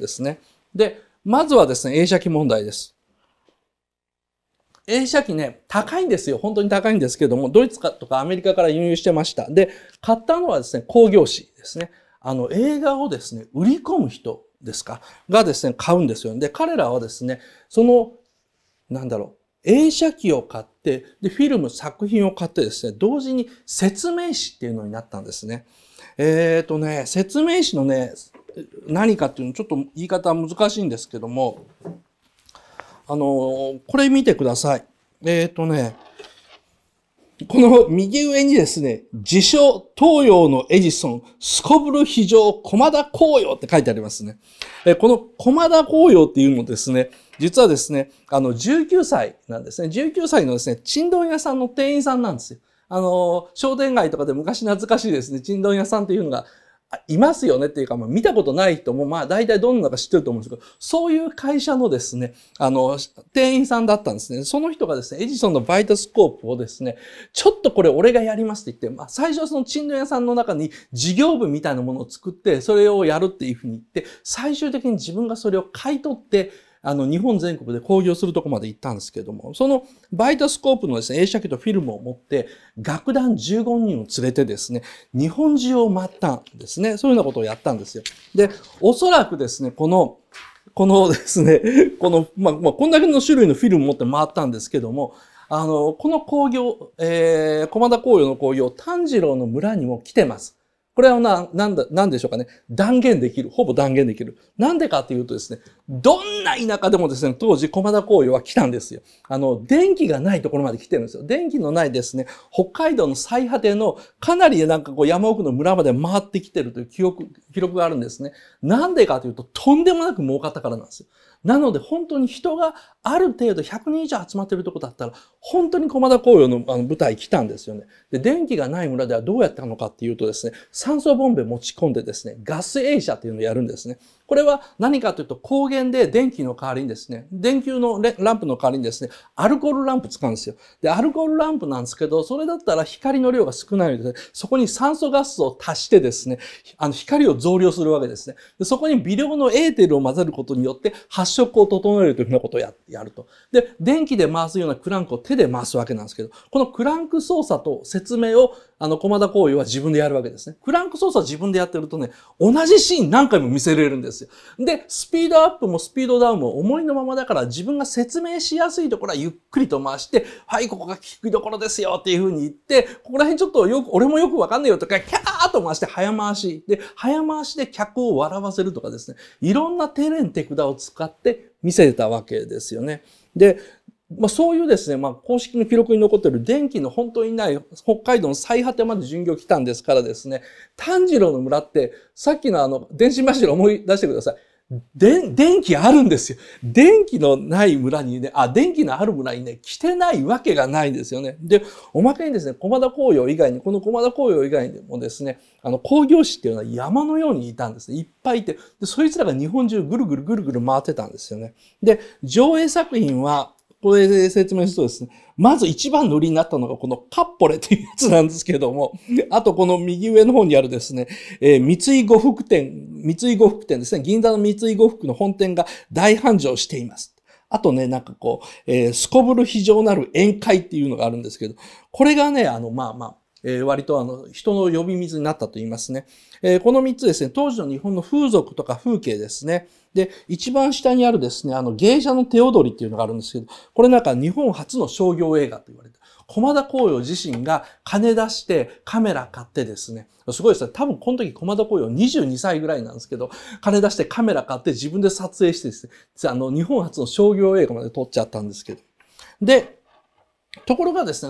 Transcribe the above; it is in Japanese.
ですね。で、まずはですね、映写機問題です。映写機ね、高いんですよ。本当に高いんですけども、ドイツかとかアメリカから輸入してました。で、買ったのはですね、工業誌ですね。あの、映画をですね、売り込む人ですか、がですね、買うんですよ。で、彼らはですね、その、なんだろう、映写機を買って、で、フィルム、作品を買ってですね、同時に説明誌っていうのになったんですね。えっ、ー、とね、説明誌のね、何かっていうのちょっと言い方は難しいんですけどもあのこれ見てください。えっ、ー、とねこの右上にですね、自称東洋のエジソン、すこぶる非常駒田紅葉って書いてありますね。えこの駒田紅葉っていうのですね、実はですね、あの19歳なんですね。19歳のですね、珍道屋さんの店員さんなんですよ。あの、商店街とかで昔懐かしいですね、珍道屋さんっていうのがいますよねっていうか、まあ、見たことない人も、まあ、大体どんなか知ってると思うんですけど、そういう会社のですね、あの、店員さんだったんですね。その人がですね、エジソンのバイトスコープをですね、ちょっとこれ俺がやりますって言って、まあ、最初はその陳列屋さんの中に事業部みたいなものを作って、それをやるっていうふうに言って、最終的に自分がそれを買い取って、あの、日本全国で興行するとこまで行ったんですけれども、そのバイタスコープのですね、映写機とフィルムを持って、楽団15人を連れてですね、日本中を回ったんですね。そういうようなことをやったんですよ。で、おそらくですね、この、このですね、この、まあ、まあ、こんだけの種類のフィルムを持って回ったんですけども、あの、この工業、えー、駒田工業の工業、炭治郎の村にも来てます。これはな、なんだ、なんでしょうかね。断言できる。ほぼ断言できる。なんでかっていうとですね、どんな田舎でもですね、当時駒田紅葉は来たんですよ。あの、電気がないところまで来てるんですよ。電気のないですね、北海道の最果てのかなりなんかこう山奥の村まで回ってきてるという記憶、記録があるんですね。なんでかというと、とんでもなく儲かったからなんですよ。なので本当に人がある程度100人以上集まってるとこだったら本当に駒田紅葉のあの舞台来たんですよね。で、電気がない村ではどうやったのかっていうとですね、酸素ボンベ持ち込んでですね、ガス映写っていうのをやるんですね。これは何かというと光源で電気の代わりにですね、電球のランプの代わりにですね、アルコールランプ使うんですよ。で、アルコールランプなんですけど、それだったら光の量が少ないので、ね、そこに酸素ガスを足してですね、あの光を増量するわけですね。でそこに微量のエーテルを混ぜることによって発発色を整えるというふうなことをやると。で、電気で回すようなクランクを手で回すわけなんですけど、このクランク操作と説明を、あの、駒田工業は自分でやるわけですね。クランク操作は自分でやってるとね、同じシーン何回も見せれるんですよ。で、スピードアップもスピードダウンも思いのままだから自分が説明しやすいところはゆっくりと回して、はい、ここが聞くところですよっていうふうに言って、ここら辺ちょっとよく、俺もよくわかんないよとか、キャーと回して早回し。で、早回しで客を笑わせるとかですね、いろんな手練手札を使って、って見せたわけですよね。で、まあ、そういうですね、まあ、公式の記録に残っている電気の本当にない北海道の最果てまで巡業来たんですからですね、炭治郎の村って、さっきのあの、電子柱思い出してください。で、電気あるんですよ。電気のない村にね、あ、電気のある村にね、来てないわけがないんですよね。で、おまけにですね、駒田紅葉以外に、この駒田紅葉以外にもですね、あの、工業士っていうのは山のようにいたんですね。いっぱいいて。で、そいつらが日本中ぐるぐるぐるぐる回ってたんですよね。で、上映作品は、これで説明するとですね、まず一番塗りになったのがこのカッポレというやつなんですけども、あとこの右上の方にあるですね、えー、三井呉服店、三井呉服店ですね、銀座の三井呉服の本店が大繁盛しています。あとね、なんかこう、えー、すこぶる非常なる宴会っていうのがあるんですけど、これがね、あの、まあまあ、えー、割とあの人の呼び水になったと言いますね。えー、この3つですね、当時の日本の風俗とか風景ですね。で、一番下にあるですね、あの芸者の手踊りっていうのがあるんですけど、これなんか日本初の商業映画と言われて、駒田光陽自身が金出してカメラ買ってですね、すごいですね、多分この時駒田光陽22歳ぐらいなんですけど、金出してカメラ買って自分で撮影してですね、あの日本初の商業映画まで撮っちゃったんですけど。で、ところがですね、